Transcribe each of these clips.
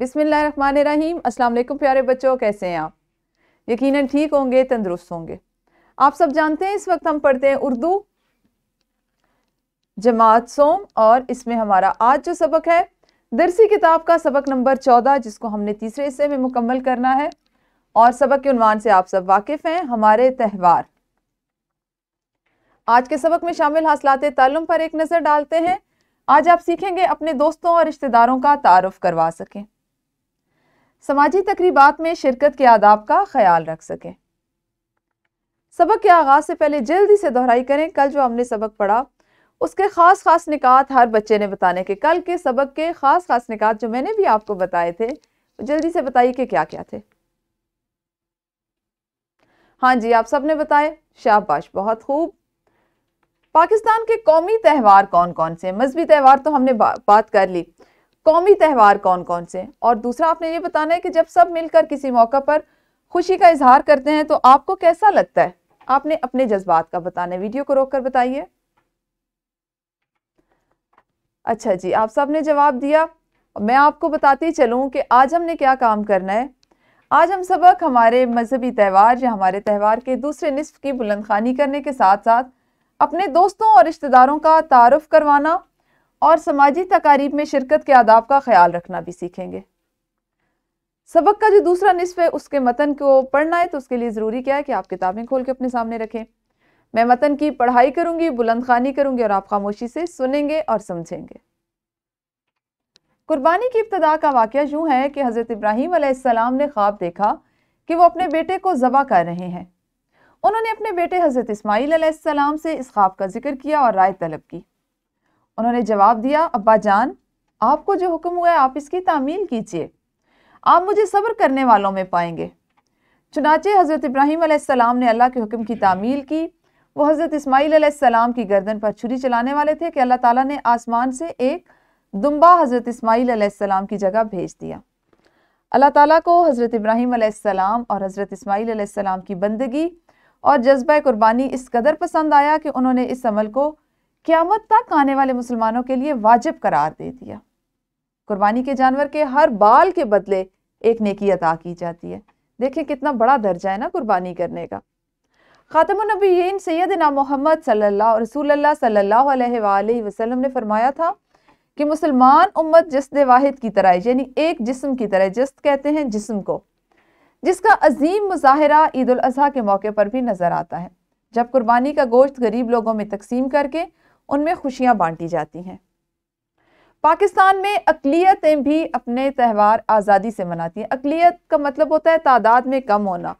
बिसमीम अल्लाम प्यारे बच्चों कैसे हैं आप यकीनन ठीक होंगे तंदुरुस्त होंगे आप सब जानते हैं इस वक्त हम पढ़ते हैं उर्दू जमात सोम और इसमें हमारा आज जो सबक है दरसी किताब का सबक नंबर चौदह जिसको हमने तीसरे हिस्से में मुकम्मल करना है और सबक के उनवान से आप सब वाकिफ़ हैं हमारे त्यौहार आज के सबक में शामिल हासिलात तालुम पर एक नज़र डालते हैं आज आप सीखेंगे अपने दोस्तों और रिश्तेदारों का तारफ़ करवा सकें समाजी तकरीबा में शिरकत के आदाब का ख्याल रख सकें सबक के आगाज़ से पहले जल्दी से दोहराई करें कल जो हमने सबक पढ़ा उसके ख़ास ख़ास निकात हर बच्चे ने बताने के कल के सबक के ख़ास ख़ास निकात जो मैंने भी आपको बताए थे जल्दी से बताइए कि क्या क्या थे हाँ जी आप सब ने बताए शाबाश बहुत खूब पाकिस्तान के कौमी त्यौहार कौन कौन से मजहबी त्यौहार तो हमने बा, बात कर ली कौमी त्यौहार कौन कौन से और दूसरा आपने ये बताना है कि जब सब मिलकर किसी मौका पर खुशी का इजहार करते हैं तो आपको कैसा लगता है आपने अपने जज्बात का बताना है वीडियो को रोक कर बताइए अच्छा जी आप सब ने जवाब दिया मैं आपको बताती चलूँ कि आज हमने क्या काम करना है आज हम सबक हमारे मजहबी त्यौहार या हमारे त्यौहार के दूसरे नस्फ की बुलंद खानी करने के साथ साथ अपने दोस्तों और रिश्तेदारों का तारफ़ करवाना और समाजी तकारीब में शिरकत के आदाब का ख्याल रखना भी सीखेंगे सबक का जो दूसरा नस्फ है उसके मतन को पढ़ना है तो उसके लिए ज़रूरी क्या है कि आप किताबें खोल के अपने सामने रखें मैं मतन की पढ़ाई करूंगी बुलंद खानी करूंगी और आप खामोशी से सुनेंगे और समझेंगे कुर्बानी की इब्तदा का वाक़ यूँ है कि हज़रत इब्राहिम आसमाम ने ख्वाब देखा कि वो अपने बेटे को ज़बा कर रहे हैं उन्होंने अपने बेटे हज़रत इस्माईल से इस ख्वाब का जिक्र किया और राय तलब की उन्होंने जवाब दिया अब्बा जान आपको जो हुक्म हुआ है आप इसकी तामील कीजिए आप मुझे सब्र करने वालों में पाएंगे चुनाचे हज़रत इब्राहीम ने अल्लाह के हुक्म की तामील की वो हज़रत इस्माईल की गर्दन पर छुरी चलाने वाले थे कि अल्लाह ताला ने आसमान से एक दुम्बा हज़रत इस्माईल आसमाम की जगह भेज दिया अल्लाह ताला को हज़रत इब्राहीम और हज़रत इस्माइल आसमाम की बंदगी और जज्बा कुर्बानी इस कदर पसंद आया कि उन्होंने इस अमल को क़्यामत तक आने वाले मुसलमानों के लिए वाजिब करार दे दिया कुर्बानी के जानवर के हर बाल के बदले एक नेकी अदा की जाती है देखें कितना बड़ा दर्जा है ना कुर्बानी करने का ख़ातमनबीन सैदना मोहम्मद सल्ला रसूल सल्ला वसलम ने फरमाया था कि मुसलमान उम्मत जस्द वाहिद की तरह यानी एक जिस्म की तरह जस्त कहते हैं जिस्म को जिसका अजीम मुजाहरा ईद अजी के मौके पर भी नज़र आता है जब कुर्बानी का गोश्त गरीब लोगों में तकसीम करके उनमें खुशियाँ बांटी जाती हैं पाकिस्तान में अकलीतें भी अपने त्यौहार आज़ादी से मनाती हैं अकलीत का मतलब होता है तादाद में कम होना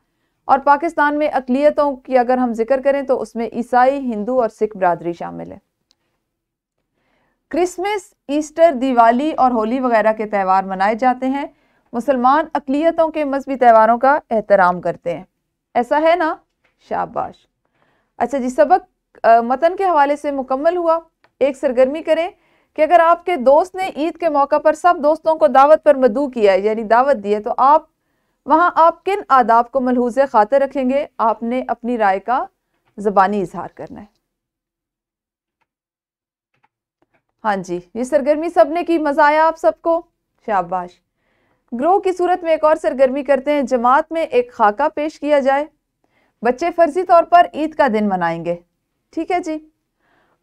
और पाकिस्तान में अकलीतों की अगर हम जिक्र करें तो उसमें ईसाई हिंदू और सिख बरदरी शामिल है क्रिसमस ईस्टर दिवाली और होली वगैरह के त्यौहार मनाए जाते हैं मुसलमान अकलीतों के मजहबी त्यौहारों का एहतराम करते हैं ऐसा है ना शाबाश अच्छा जी सबक मतन के हवाले से मुकम्मल हुआ एक सरगर्मी करें कि अगर आपके दोस्त ने ईद के मौका पर सब दोस्तों को दावत पर मदू किया है यानी दावत दी है तो आप वहाँ आप किन आदाब को मलहूज खातर रखेंगे आपने अपनी राय का ज़बानी इजहार करना है हाँ जी ये सरगर्मी सब ने की मज़ा आया आप सबको शाबाश ग्रोह की सूरत में एक और सरगर्मी करते हैं जमात में एक खाका पेश किया जाए बच्चे फर्जी तौर पर ईद का दिन मनाएंगे ठीक है जी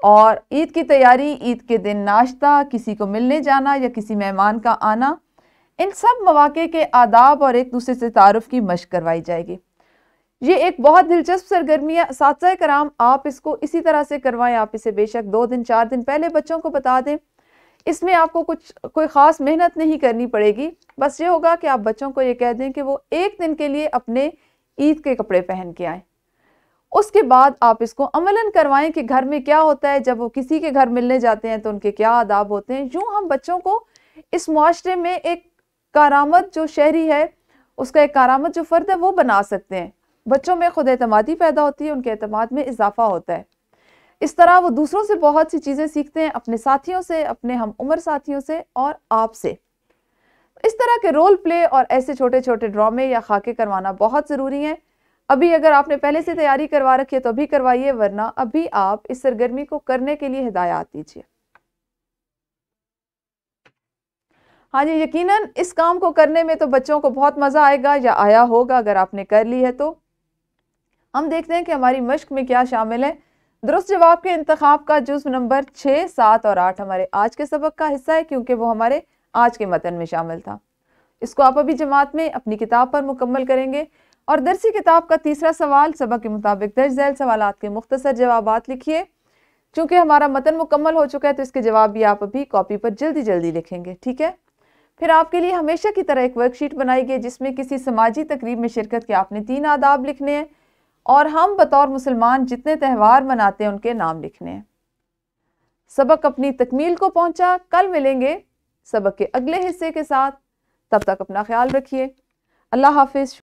और ईद की तैयारी ईद के दिन नाश्ता किसी को मिलने जाना या किसी मेहमान का आना इन सब मौाक़े के आदाब और एक दूसरे से तारफ़ की मशक करवाई जाएगी ये एक बहुत दिलचस्प सरगर्मी है साथ कराम आप इसको इसी तरह से करवाएं आप इसे बेशक दो दिन चार दिन पहले बच्चों को बता दें इसमें आपको कुछ कोई ख़ास मेहनत नहीं करनी पड़ेगी बस ये होगा कि आप बच्चों को ये कह दें कि वो एक दिन के लिए अपने ईद के कपड़े पहन के आएँ उसके बाद आप इसको अमलन करवाएं कि घर में क्या होता है जब वो किसी के घर मिलने जाते हैं तो उनके क्या आदाब होते हैं यूँ हम बच्चों को इस माशरे में एक कारामद जो शहरी है उसका एक कारामद जो फ़र्द है वो बना सकते हैं बच्चों में खुद अतमादी पैदा होती है उनके अतमाद में इजाफा होता है इस तरह वो दूसरों से बहुत सी चीज़ें सीखते हैं अपने साथियों से अपने हम उम्र साथियों से और आपसे इस तरह के रोल प्ले और ऐसे छोटे छोटे ड्रामे या खाके करवाना बहुत ज़रूरी है अभी अगर आपने पहले से तैयारी करवा रखी है तो अभी करवाइए वरना अभी आप इस सरगर्मी को करने के लिए हिदायत दीजिए हाँ जी यकीनन इस काम को करने में तो बच्चों को बहुत मज़ा आएगा या आया होगा अगर आपने कर ली है तो हम देखते हैं कि हमारी मश्क में क्या शामिल है दुरुस्त जवाब के इंतखाब का जुज्व नंबर छः सात और आठ हमारे आज के सबक का हिस्सा है क्योंकि वो हमारे आज के मतन में शामिल था इसको आप अभी जमात में अपनी किताब पर मुकम्मल करेंगे और दरसी किताब का तीसरा सवाल सबक के मुताबिक दर्ज झैल सवाल के मुख्तर जवाब लिखिए चूँकि हमारा मतन मुकम्मल हो चुका है तो इसके जवाब भी आप अभी कॉपी पर जल्दी जल्दी लिखेंगे ठीक है फिर आपके लिए हमेशा की तरह एक वर्कशीट बनाई गई जिसमें किसी समाजी तकरीब में शिरकत के आपने तीन आदाब लिखने हैं और हम बतौर मुसलमान जितने त्यौहार मनाते हैं उनके नाम लिखने हैं सबक अपनी तकमील को पहुंचा कल मिलेंगे सबक के अगले हिस्से के साथ तब तक अपना ख्याल रखिए अल्लाह हाफिज़